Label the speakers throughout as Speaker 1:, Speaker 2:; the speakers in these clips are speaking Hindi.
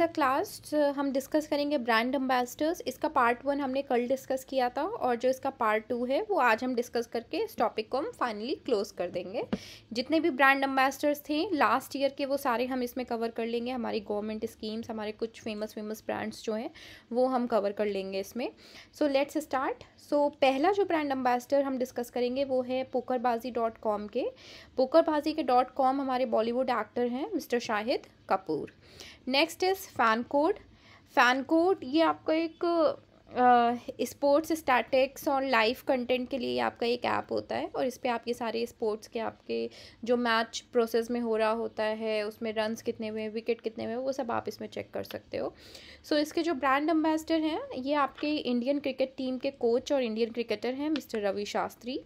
Speaker 1: द क्लास uh, हम डिस्कस करेंगे ब्रांड एम्बेसडर्स इसका पार्ट वन हमने कल डिस्कस किया था और जो इसका पार्ट टू है वो आज हम डिस्कस करके इस टॉपिक को हम फाइनली क्लोज कर देंगे जितने भी ब्रांड एम्बेसडर्स थे लास्ट ईयर के वो सारे हम इसमें कवर कर लेंगे हमारी गवर्नमेंट स्कीम्स हमारे कुछ फेमस फेमस ब्रांड्स जो हैं वो हम कवर कर लेंगे इसमें सो लेट्स स्टार्ट सो पहला जो ब्रांड एम्बेसडर हम डिस्कस करेंगे वो है पोकरबाजी डॉट कॉम के पोकरबाजी के डॉट कॉम हमारे बॉलीवुड एक्टर हैं mister Shahid Kapoor next is FanCode FanCode ये आपका एक स्पोर्ट्स स्टैटिक्स और लाइव कंटेंट के लिए आपका एक ऐप होता है और इस पर आपके सारे स्पोर्ट्स के आपके जो मैच प्रोसेस में हो रहा होता है उसमें रन्स कितने हुए विकेट कितने हुए वो सब आप इसमें चेक कर सकते हो सो so, इसके जो ब्रांड एम्बेसडर हैं ये आपके इंडियन क्रिकेट टीम के कोच और इंडियन क्रिकेटर हैं mister Ravi Shastri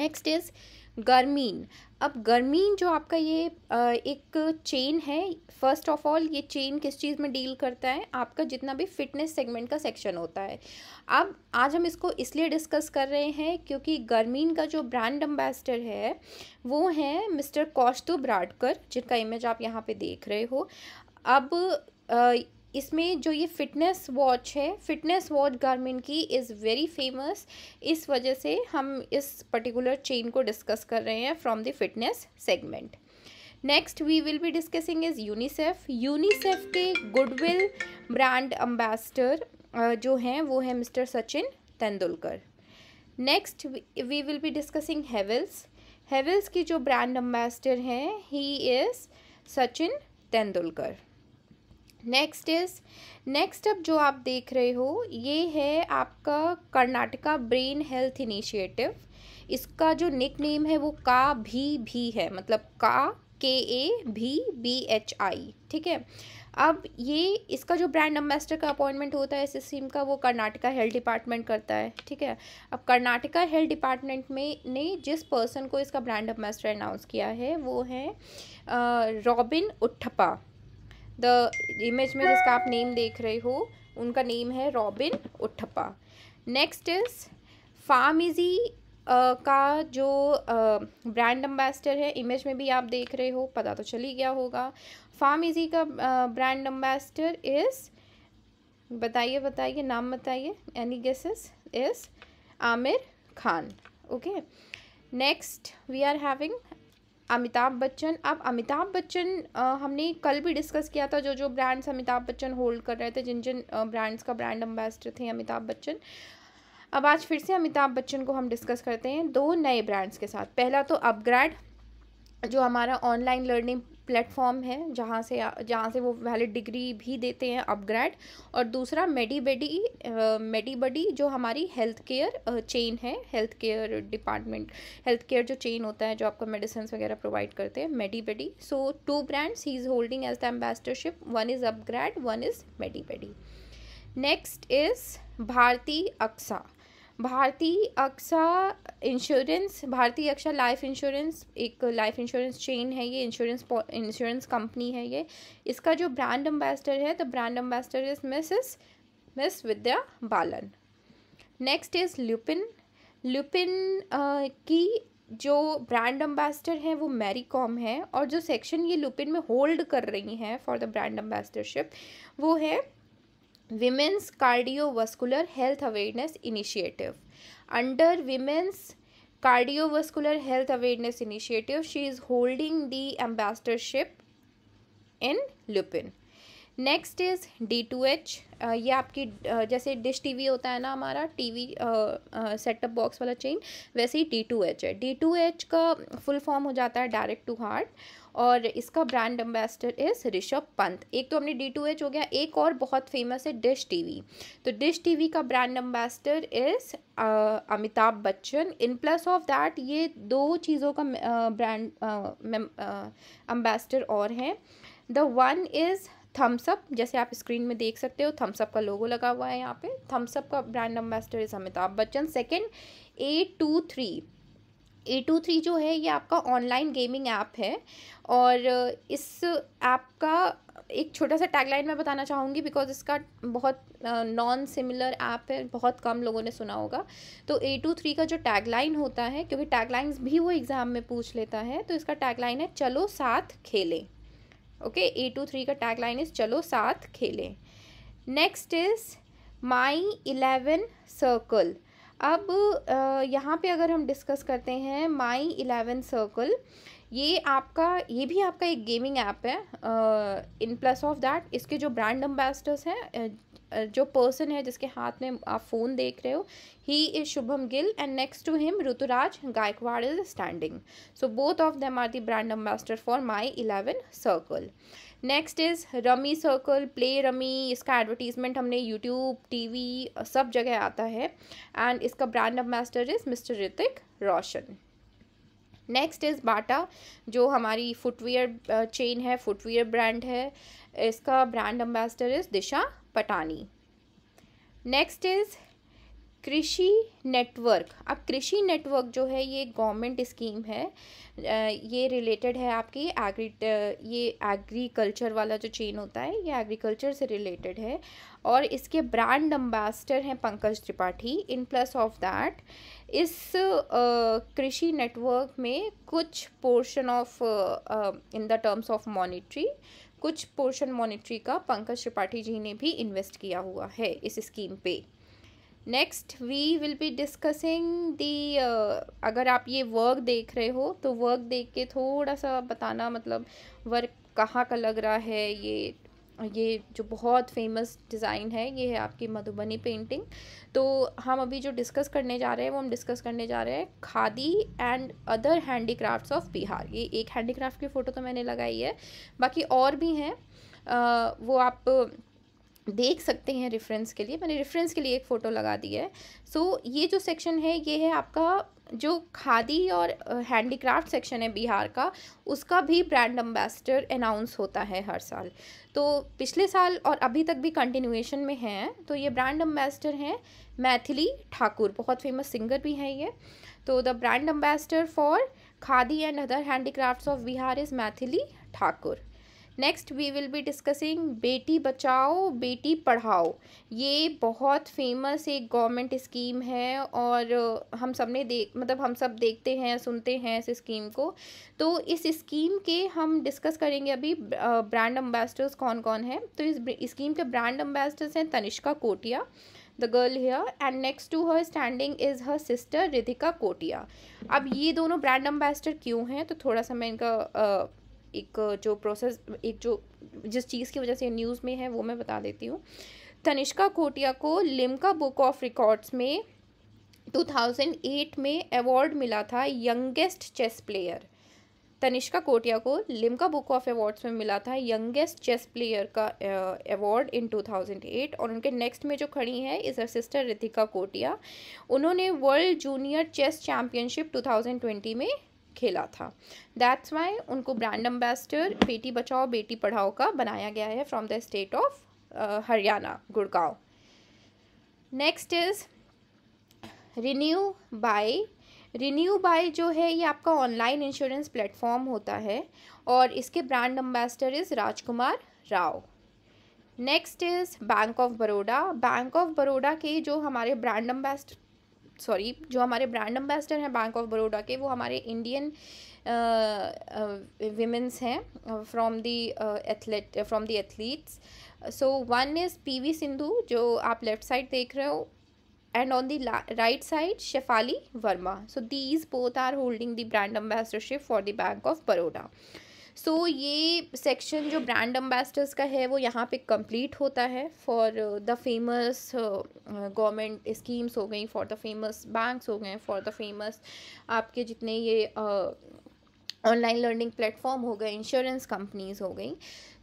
Speaker 1: next is Garmin अब गर्मीन जो आपका ये एक चेन है फर्स्ट ऑफ ऑल ये चेन किस चीज़ में डील करता है आपका जितना भी फिटनेस सेगमेंट का सेक्शन होता है अब आज हम इसको इसलिए डिस्कस कर रहे हैं क्योंकि गर्मीन का जो ब्रांड एम्बेसडर है वो है मिस्टर कौशतु ब्राडकर जिनका इमेज आप यहाँ पे देख रहे हो अब इसमें जो ये फिटनेस वॉच है फिटनेस वॉच गारमेंट की इज़ वेरी फेमस इस वजह से हम इस पर्टिकुलर चेन को डिस्कस कर रहे हैं from the fitness segment next we will be discussing is UNICEF UNICEF के गुडविल ब्रांड अम्बेसडर जो हैं वो हैं mister Sachin Tendulkar next we will be discussing Havells Havells की जो ब्रांड अम्बेसडर हैं he is Sachin Tendulkar next is next अब जो आप देख रहे हो ये है आपका कर्नाटका ब्रेन हेल्थ इनिशिएटिव इसका जो निक नेम है वो का भी भी है मतलब का के ए भी बी एच आई ठीक है अब ये इसका जो ब्रांड एम्बेसडर का अपॉइंटमेंट होता है इस स्कीम का वो कर्नाटका हेल्थ डिपार्टमेंट करता है ठीक है अब कर्नाटका हेल्थ डिपार्टमेंट में ने जिस पर्सन को इसका ब्रांड एम्बेसडर अनाउंस किया है वो है रॉबिन उठप्पा द इमेज में जिसका आप नेम देख रहे हो उनका नेम है Robin Uthappa next is PharmEasy का जो ब्रांड एम्बेसडर है इमेज में भी आप देख रहे हो पता तो चल ही गया होगा इजी का ब्रांड एम्बेसडर इज़ बताइए बताइए नाम बताइए any guesses is Aamir Khan okay next we are having Amitabh Bachchan अब अमिताभ बच्चन आ, हमने कल भी डिस्कस किया था जो जो ब्रांड्स अमिताभ बच्चन होल्ड कर रहे थे जिन जिन ब्रांड्स का ब्रांड एम्बेसडर थे अमिताभ बच्चन अब आज फिर से अमिताभ बच्चन को हम डिस्कस करते हैं दो नए ब्रांड्स के साथ पहला तो अपग्रैड जो हमारा ऑनलाइन लर्निंग प्लेटफॉर्म है जहाँ से जहाँ से वो वैलिड डिग्री भी देते हैं अपग्रेड और दूसरा मेडीबडी मेडीबडी जो हमारी हेल्थ केयर चेन है health care department health care जो चेन होता है जो आपको मेडिसिन वगैरह प्रोवाइड करते हैं MediBuddy so two brands he is holding as the ambassadorship one is upGrad one is MediBuddy next is Bharti AXA Bhartiya AXA insurance Bhartiya AXA life insurance एक लाइफ इंश्योरेंस चेन है ये इंश्योरेंस इंश्योरेंस कंपनी है ये इसका जो ब्रांड एम्बेसडर है the brand ambassador is Mrs Miss Vidya Balan next is Lupin Lupin की जो ब्रांड एम्बेसडर हैं वो मैरी कॉम है और जो सेक्शन ये लुपिन में होल्ड कर रही हैं फॉर द ब्रांड एम्बेसडरशिप वो है Women's Cardiovascular Health Awareness Initiative. Under Women's Cardiovascular Health Awareness Initiative, she is holding the ambassadorship in Lupin. Next is D to H ये आपकी uh, जैसे डिश टीवी होता है ना हमारा टीवी सेटअप बॉक्स वाला चेन वैसे ही डी टू एच है डी टू एच का फुल फॉर्म हो जाता है डायरेक्ट टू हार्ट और इसका brand ambassador is Rishabh Pant एक तो हमने डी टू एच हो गया एक और बहुत फेमस है डिश टीवी तो डिश टीवी का brand ambassador is Amitabh Bachchan in plus of that ये दो चीज़ों का ब्रांड uh, एम्बेसडर uh, और हैं द वन इज़ थम्सअप जैसे आप स्क्रीन में देख सकते हो थम्सअप का लोगो लगा हुआ है यहाँ पे थम्सअप का brand ambassador is Amitabh Bachchan second A two three A two three जो है ये आपका ऑनलाइन गेमिंग ऐप है और uh, इस ऐप का एक छोटा सा टैगलाइन मैं बताना चाहूँगी बिकॉज इसका बहुत नॉन सिमिलर ऐप है बहुत कम लोगों ने सुना होगा तो ए टू थ्री का जो टैगलाइन होता है क्योंकि टैगलाइंस भी वो एग्ज़ाम में पूछ लेता है तो इसका टैगलाइन है चलो साथ खेलें ओके ए टू थ्री का टैग लाइन इज चलो साथ खेलें next is My Eleven Circle अब यहाँ पे अगर हम डिस्कस करते हैं माई इलेवन सर्कल ये आपका ये भी आपका एक गेमिंग ऐप है इन प्लस ऑफ दैट इसके जो ब्रांड एम्बेसडर्स हैं जो पर्सन है जिसके हाथ में आप फ़ोन देख रहे हो he is Shubman Gill and next to him Ruturaj Gaikwad is standing so both of them are the brand ambassador for My Eleven Circle next is Rummy Circle play rummy इसका एडवर्टीजमेंट हमने यूट्यूब टीवी सब जगह आता है एंड इसका brand ambassador is Mister Hrithik Roshan next is Bata जो हमारी फुटवेयर चेन है फुटवेयर ब्रांड है इसका brand ambassador is Disha Patani next is कृषि नेटवर्क अब कृषि नेटवर्क जो है ये गवर्नमेंट स्कीम है ये रिलेटेड है आपकी एग्री ये एग्रीकल्चर वाला जो चेन होता है ये एग्रीकल्चर से रिलेटेड है और इसके ब्रांड एम्बेसडर हैं Pankaj Tripathi in plus of that इस कृषि नेटवर्क में कुछ portion of in the terms of monetary कुछ पोर्शन मॉनिटरी का पंकज त्रिपाठी जी ने भी इन्वेस्ट किया हुआ है इस स्कीम पे next we will be discussing the अगर आप ये वर्क देख रहे हो तो वर्क देख के थोड़ा सा बताना मतलब वर्क कहाँ का लग रहा है ये ये जो बहुत फेमस डिज़ाइन है ये है आपकी मधुबनी पेंटिंग तो हम अभी जो डिस्कस करने जा रहे हैं वो हम डिस्कस करने जा रहे हैं khadi and other handicrafts of Bihar ये एक हैंडीक्राफ्ट की फ़ोटो तो मैंने लगाई है बाकी और भी हैं वो आप देख सकते हैं रेफरेंस के लिए मैंने रेफरेंस के लिए एक फ़ोटो लगा दी है सो so, ये जो सेक्शन है ये है आपका जो खादी और हैंडीक्राफ्ट सेक्शन है बिहार का उसका भी ब्रांड एम्बेसडर अनाउंस होता है हर साल तो पिछले साल और अभी तक भी कंटिन्यूएशन में हैं तो ये ब्रांड एम्बेसडर हैं मैथिली ठाकुर बहुत फेमस सिंगर भी हैं ये तो the brand ambassador for khadi and other handicraft of Bihar is Maithili Thakur next we will be discussing Beti Bachao Beti पढ़ाओ ये बहुत फेमस एक गवर्नमेंट स्कीम है और हम सब ने देख मतलब हम सब देखते हैं सुनते हैं इस स्कीम को तो इस स्कीम के हम डिस्कस करेंगे अभी ब्रांड एम्बेसडर्स कौन कौन हैं तो इस स्कीम के ब्रांड एम्बेसडर्स हैं Tanishka Kotia the girl here and next to her standing is her sister Ridhika Kotia अब ये दोनों ब्रांड एम्बेसडर क्यों हैं तो थोड़ा सा मैं इनका uh, एक जो प्रोसेस एक जो जिस चीज़ की वजह से न्यूज़ में है वो मैं बता देती हूँ तनिष्का कोटिया को लिम्का बुक ऑफ रिकॉर्ड्स में 2008 में अवार्ड मिला था youngest chess player Tanishka Kotia को लिम्का बुक ऑफ अवार्ड्स में मिला था यंगेस्ट चेस प्लेयर का अवार्ड इन 2008 और उनके नेक्स्ट में जो खड़ी हैं is her sister Ritika Kotia उन्होंने वर्ल्ड जूनियर चेस चैम्पियनशिप 2020 में खेला था दैट्स वाई उनको ब्रांड एम्बेसडर बेटी बचाओ बेटी पढ़ाओ का बनाया गया है from the state of Haryana Gurgaon next is RenewBuy renew bye जो है ये आपका ऑनलाइन इंश्योरेंस प्लेटफॉर्म होता है और इसके brand ambassador is Rajkummar Rao next is Bank of Baroda Bank of Baroda के जो हमारे ब्रांड एम्बेसडर सॉरी जो हमारे ब्रांड एम्बेसडर हैं बैंक ऑफ बड़ोडा के वो हमारे इंडियन विमेंस uh, uh, हैं from the athlete from the athletes so one is PV Sindhu जो आप लेफ्ट साइड देख रहे हो and on the right side Shefali Verma so these both are holding the brand ambassadorship for the Bank of Baroda so so, ये सेक्शन जो ब्रांड एम्बेसडर्स का है वो यहाँ पे कंप्लीट होता है for the famous government schemes हो गई फॉर द फेमस बैंक्स हो गए फॉर द फेमस आपके जितने ये ऑनलाइन लर्निंग प्लेटफॉर्म हो गए इंश्योरेंस कंपनीज हो गई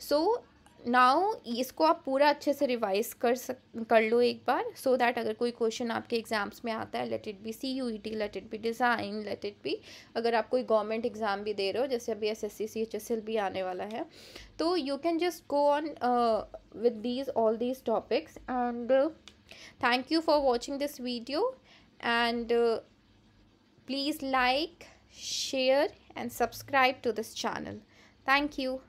Speaker 1: सो so, नाउ इसको आप पूरा अच्छे से रिवाइज कर सक कर लो एक बार सो so दैट अगर कोई क्वेश्चन आपके एग्जाम्स में आता है let it be C U E T let it be design let it be अगर आप कोई गवर्नमेंट एग्ज़ाम भी दे रहे हो जैसे अभी S S C C H S L भी आने वाला है तो you can just go on with these all these topics and thank you for watching this video and please like share and subscribe to this channel thank you